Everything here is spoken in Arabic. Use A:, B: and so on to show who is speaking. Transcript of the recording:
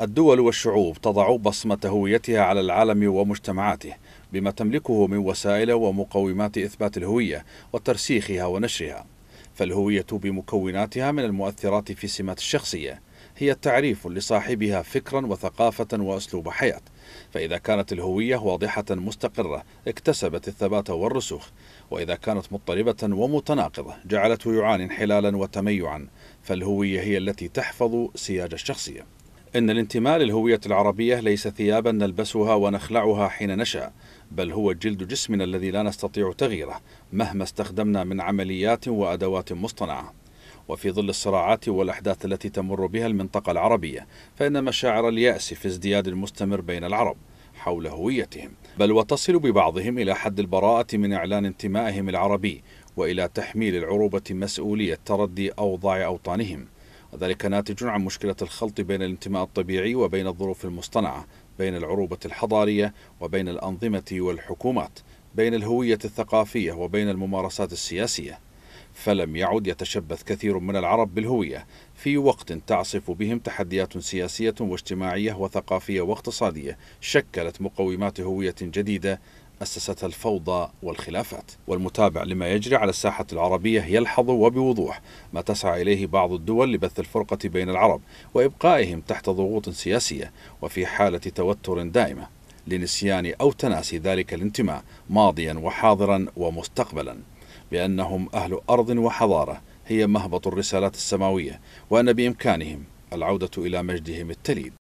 A: الدول والشعوب تضع بصمة هويتها على العالم ومجتمعاته بما تملكه من وسائل ومقومات إثبات الهوية وترسيخها ونشرها فالهوية بمكوناتها من المؤثرات في سمات الشخصية هي تعريف لصاحبها فكرا وثقافة وأسلوب حياة فإذا كانت الهوية واضحة مستقرة اكتسبت الثبات والرسوخ وإذا كانت مضطربة ومتناقضة جعلته يعاني انحلالا وتميعا فالهوية هي التي تحفظ سياج الشخصية إن الانتماء للهوية العربية ليس ثيابا نلبسها ونخلعها حين نشأ بل هو جلد جسمنا الذي لا نستطيع تغييره مهما استخدمنا من عمليات وأدوات مصطنعة وفي ظل الصراعات والأحداث التي تمر بها المنطقة العربية فإن مشاعر اليأس في ازدياد مستمر بين العرب حول هويتهم بل وتصل ببعضهم إلى حد البراءة من إعلان انتمائهم العربي وإلى تحميل العروبة مسؤولية تردي أوضاع أوطانهم وذلك ناتج عن مشكلة الخلط بين الانتماء الطبيعي وبين الظروف المصطنعة بين العروبة الحضارية وبين الأنظمة والحكومات بين الهوية الثقافية وبين الممارسات السياسية فلم يعد يتشبث كثير من العرب بالهوية في وقت تعصف بهم تحديات سياسية واجتماعية وثقافية واقتصادية شكلت مقومات هوية جديدة أسستها الفوضى والخلافات والمتابع لما يجري على الساحة العربية يلحظ وبوضوح ما تسعى إليه بعض الدول لبث الفرقة بين العرب وإبقائهم تحت ضغوط سياسية وفي حالة توتر دائمة لنسيان أو تناسي ذلك الانتماء ماضيا وحاضرا ومستقبلا بأنهم أهل أرض وحضارة هي مهبط الرسالات السماوية وأن بإمكانهم العودة إلى مجدهم التليد